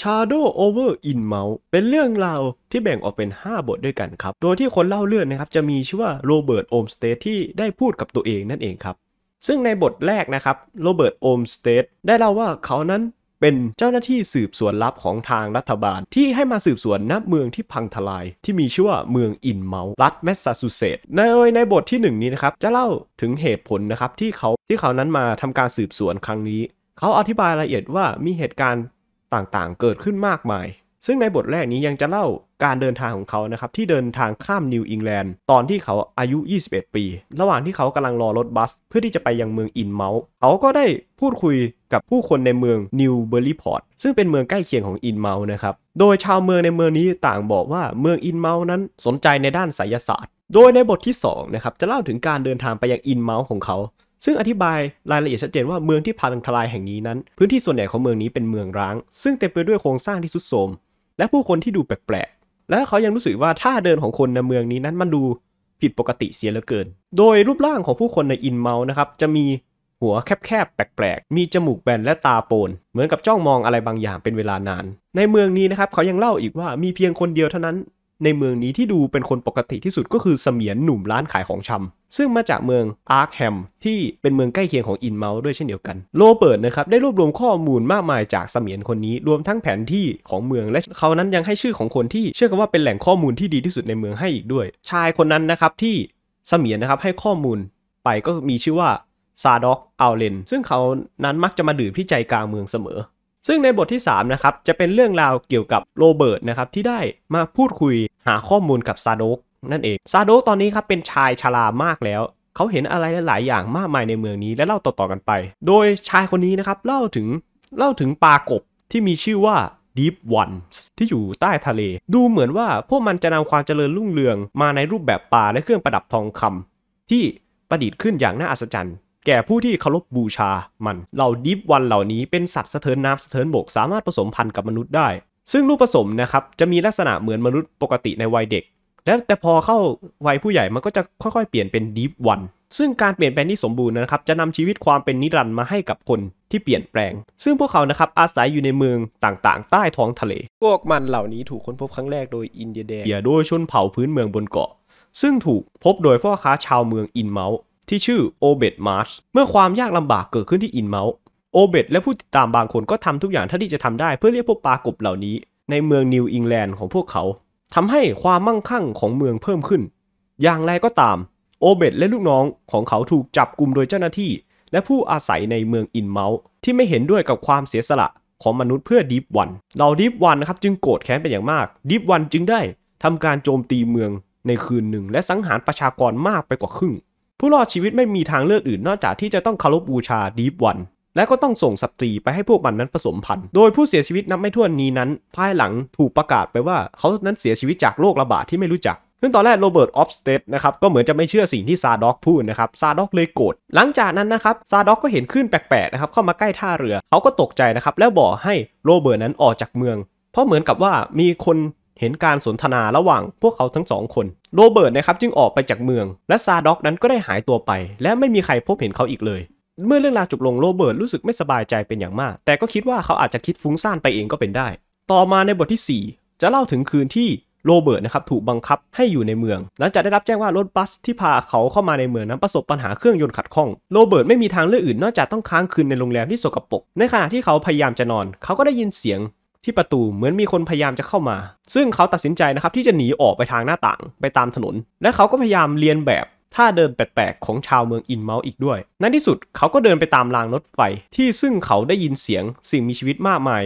Shadow Over in Mount เป็นเรื่องราวที่แบ่งออกเป็น 5 บทด้วยกันครับ โดยที่คนเล่าเรื่องนะครับจะมีชื่อว่าโรเบิร์ตโอมสเตทที่ได้พูดกับตัวเองนั่นเองครับ ซึ่งในบทแรกนะครับโรเบิร์ตโอมสเตทได้เล่าว่าเขานั้นเป็นเจ้าหน้าที่สืบสวนลับของทางรัฐบาล ที่ให้มาสืบสวนนับเมืองที่พังทลายที่มีชื่อว่าเมืองอินเมาส์รัฐแมสซาชูเซตส์ในในบทที่ 1 นี้นะครับจะเล่าถึงเหตุผลนะครับที่เขาที่เขานั้นมาทำการสืบสวนครั้งนี้ เขาอธิบายละเอียดว่ามีเหตุการณ์ต่างๆเกิดขึ้นมากมาย ซึ่งในบทแรกนี้ยังจะเล่าการเดินทางของเขา นะครับ ที่เดินทางข้ามนิวอิงแลนด์ตอนที่เขาอายุ 21 ปี ระหว่างที่เขากำลังรอรถบัสเพื่อที่จะไปยังเมืองอินเมาส์เขาก็ได้พูดคุยกับผู้คนในเมืองนิวเบอร์ลีพอร์ต ซึ่งเป็นเมืองใกล้เคียงของอินเมาส์นะครับ โดยชาวเมืองในเมืองนี้ต่างบอกว่าเมืองอินเมาส์นั้นสนใจในด้านไสยศาสตร์ โดยในบทที่2นะครับจะเล่าถึงการเดินทางไปยังอินเมาส์ของเขาซึ่งอธิบายรายละเอียดชัดเจนว่าเมืองที่พังทลายแห่งนี้นั้นพื้นที่ส่วนใหญ่ของเมืองนี้เป็นเมืองร้าง ซึ่งเต็มไปด้วยโครงสร้างที่ทรุดโทรมและผู้คนที่ดูแปลกๆ และเขายังรู้สึกว่าท่าเดินของคนในเมืองนี้นั้นมันดูผิดปกติเสียเหลือเกิน โดยรูปร่างของผู้คนในอินเมานะครับ จะมีหัวแคบๆแปลกๆ มีจมูกแบนและตาโปนเหมือนกับจ้องมองอะไรบางอย่างเป็นเวลานาน ในเมืองนี้นะครับเขายังเล่าอีกว่ามีเพียงคนเดียวเท่านั้นในเมืองนี้ที่ดูเป็นคนปกติที่สุดก็คือเสมียนหนุ่มร้านขายของชำซึ่งมาจากเมืองอาร์คแฮมที่เป็นเมืองใกล้เคียงของอินเมาด้วยเช่นเดียวกันโรเบิร์ตนะครับ ได้รวบรวมข้อมูลมากมายจากเสมียนคนนี้รวมทั้งแผนที่ของเมืองและเขานั้นยังให้ชื่อของคนที่เชื่อกันว่าเป็นแหล่งข้อมูลที่ดีที่สุดในเมืองให้อีกด้วย ชายคนนั้นนะครับที่เสมียนนะครับให้ข้อมูลไปก็มีชื่อว่าซาด็อกอัลเลนซึ่งเขานั้นมักจะมาดื่มที่ใจกลางเมืองเสมอซึ่งในบทที่ 3 นะครับ จะเป็นเรื่องราวเกี่ยวกับโรเบิร์ตนะครับ ที่ได้มาพูดคุยหาข้อมูลกับซาโดกนั่นเองซาโดกตอนนี้ครับ เป็นชายชรามากแล้ว เขาเห็นอะไรหลายอย่างมากมายในเมืองนี้และเล่าต่อๆกันไป โดยชายคนนี้นะครับ เล่าถึงเล่าถึงปลากบที่มีชื่อว่า Deep Ones ที่อยู่ใต้ทะเล ดูเหมือนว่าพวกมันจะนำความเจริญรุ่งเรืองมาในรูปแบบปลาและเครื่องประดับทองคำที่ประดิษฐ์ขึ้นอย่างน่าอัศจรรย์แก่ผู้ที่เคารพบูชามัน เหล่าดิฟวันเหล่านี้เป็นสัตว์สะเทินน้ำสะเทินบก สามารถผสมพันธุ์กับมนุษย์ได้ ซึ่งลูกผสมนะครับจะมีลักษณะเหมือนมนุษย์ปกติในวัยเด็กแต่แต่พอเข้าวัยผู้ใหญ่มันก็จะค่อยๆเปลี่ยนเป็นดิฟวัน ซึ่งการเปลี่ยนแปลงที่สมบูรณ์นะครับจะนำชีวิตความเป็นนิรันดร์มาให้กับคนที่เปลี่ยนแปลง ซึ่งพวกเขานะครับอาศัยอยู่ในเมืองต่างๆ ใต้ท้องทะเล พวกมันเหล่านี้ถูกค้นพบครั้งแรกโดยอินเดียแดงโดยชนเผ่าพื้นเมืองบนเกาะ ซึ่งถูกพบโดยพ่อค้าชาวเมืองอินเมาส์ที่ชื่อโอเบดมาร์ชเมื่อความยากลำบากเกิดขึ้นที่อินเมาส์โอเบดและผู้ติดตามบางคนก็ทำทุกอย่างเท่าที่จะทำได้เพื่อเรียกพวกปลากบเหล่านี้ ในเมืองนิวอิงแลนด์ของพวกเขาทำให้ความมั่งคั่งของเมืองเพิ่มขึ้น อย่างไรก็ตามโอเบดและลูกน้องของเขาถูกจับกลุ่มโดยเจ้าหน้าที่ และผู้อาศัยในเมืองอินเมาส์ที่ไม่เห็นด้วยกับความเสียสละของมนุษย์เพื่อดิฟวันเราดิฟวันนะครับจึงโกรธแค้นเป็นอย่างมาก ดิฟวันจึงได้ทำการโจมตีเมืองในคืนหนึ่งและสังหารประชากรมากไปกว่าครึ่งผู้รอดชีวิตไม่มีทางเลือกอื่นนอกจากที่จะต้องคารพบูชาดีฟวันและก็ต้องส่งสตรีไปให้พวกมันนั้นผสมพันธุ์โดยผู้เสียชีวิตนับไม่ถ้วนนี้นั้น ภายหลังถูกประกาศไปว่าเขานั้นเสียชีวิตจากโรคระบาดที่ไม่รู้จักซึ่งตอนแรกโรเบิร์ตออฟสเตดนะครับ ก็เหมือนจะไม่เชื่อสิ่งที่ซาด็อกพูดนะครับซาด็อกเลยโกรธหลังจากนั้นนะครับซาด็อกก็เห็นคลื่นแปลกๆนะครับเข้ามาใกล้ท่าเรือ เขาก็ตกใจนะครับแล้วบอกให้โรเบิร์ตนั้นออกจากเมือง เพราะเหมือนกับว่ามีคนเห็นการสนทนาระหว่างพวกเขาทั้งสองคนโรเบิร์ตนะครับจึงออกไปจากเมืองและซาด็อกนั้นก็ได้หายตัวไป และไม่มีใครพบเห็นเขาอีกเลย เมื่อเรื่องราวจบลงโรเบิร์ตรู้สึกไม่สบายใจเป็นอย่างมาก แต่ก็คิดว่าเขาอาจจะคิดฟุ้งซ่านไปเองก็เป็นได้ ต่อมาในบทที่ 4 จะเล่าถึงคืนที่โรเบิร์ตนะครับถูกบังคับให้อยู่ในเมืองหลังจากได้รับแจ้งว่ารถบัสที่พาเขาเข้ามาในเมืองนั้นประสบปัญหาเครื่องยนต์ขัดข้องโรเบิร์ตไม่มีทางเลือกอื่น นอกจากต้องค้างคืนในโรงแรมที่สกปรกในขณะที่เขาพยายามจะนอนเขาก็ได้ยินเสียงที่ประตูเหมือนมีคนพยายามจะเข้ามา ซึ่งเขาตัดสินใจนะครับ ที่จะหนีออกไปทางหน้าต่างไปตามถนน และเขาก็พยายามเรียนแบบท่าเดินแปลกๆของชาวเมืองอินเมาส์อีกด้วย นั้นที่สุดเขาก็เดินไปตามรางรถไฟที่ซึ่งเขาได้ยินเสียงสิ่งมีชีวิตมากมาย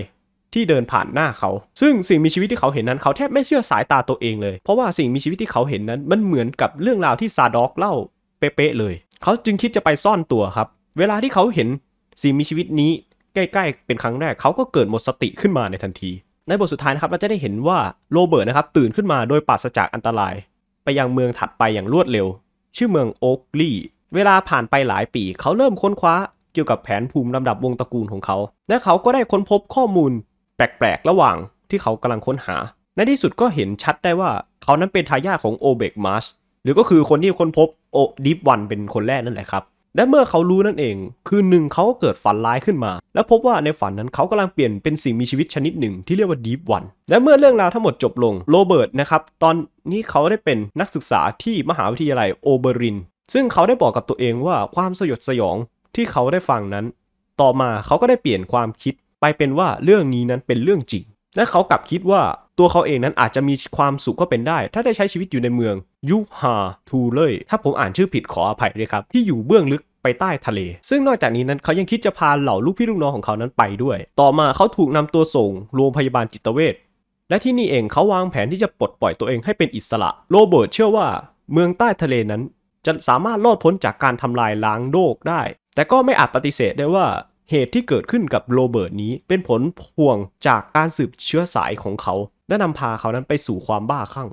ที่เดินผ่านหน้าเขา ซึ่งสิ่งมีชีวิตที่เขาเห็นนั้นเขาแทบไม่เชื่อสายตาตัวเองเลยเพราะว่าสิ่งมีชีวิตที่เขาเห็นนั้นมันเหมือนกับเรื่องราวที่ซาด็อกเล่าเป๊ะเลย เขาจึงคิดจะไปซ่อนตัวครับ เวลาที่เขาเห็นสิ่งมีชีวิตนี้ใกล้ๆ เป็นครั้งแรก เขาก็เกิดหมดสติขึ้นมาในทันที ในบทสุดท้ายนะครับเราจะได้เห็นว่า โรเบิร์ตนะครับ ตื่นขึ้นมาโดยปราศจากอันตราย ไปยังเมืองถัดไปอย่างรวดเร็ว ชื่อเมืองโอ๊กลีเวลาผ่านไปหลายปี เขาเริ่มค้นคว้าเกี่ยวกับแผนภูมิลำดับวงตระกูลของเขา และเขาก็ได้ค้นพบข้อมูลแปลกๆ ระหว่างที่เขากำลังค้นหา ในที่สุดก็เห็นชัดได้ว่าเขานั้นเป็นทายาทของโอเบกมาร์หรือก็คือคนที่ค้นพบโอดิฟวันเป็นคนแรกนั่นแหละครับและเมื่อเขารู้นั่นเอง คืนหนึ่งเขาก็เกิดฝันร้ายขึ้นมา และพบว่าในฝันนั้นเขากำลังเปลี่ยนเป็นสิ่งมีชีวิตชนิดหนึ่งที่เรียกว่าดีฟวันและเมื่อเรื่องราวทั้งหมดจบลง โรเบิร์ตนะครับ ตอนนี้เขาได้เป็นนักศึกษาที่มหาวิทยาลัยโอเบริน ซึ่งเขาได้บอกกับตัวเองว่าความสยดสยองที่เขาได้ฟังนั้น ต่อมาเขาก็ได้เปลี่ยนความคิด ไปเป็นว่าเรื่องนี้นั้นเป็นเรื่องจริงและเขากลับคิดว่าตัวเขาเองนั้นอาจจะมีความสุขก็เป็นได้ ถ้าได้ใช้ชีวิตอยู่ในเมืองยูฮาทูเลยถ้าผมอ่านชื่อผิดขออภัยด้วยครับ ที่อยู่เบื้องลึกไปใต้ทะเล ซึ่งนอกจากนี้นั้นเขายังคิดจะพาเหล่าลูกพี่ลูกน้องของเขานั้นไปด้วย ต่อมาเขาถูกนำตัวส่งโรงพยาบาลจิตเวชและที่นี่เองเขาวางแผนที่จะปลดปล่อยตัวเองให้เป็นอิสระโรเบิร์ตเชื่อว่า เมืองใต้ทะเลนั้น จะสามารถรอดพ้นจากการทำลายล้างโลกได้ แต่ก็ไม่อาจปฏิเสธได้ว่าเหตุที่เกิดขึ้นกับโรเบิร์ตนี้เป็นผลพวงจากการสืบเชื้อสายของเขา และนำพาเขานั้นไปสู่ความบ้าคลั่ง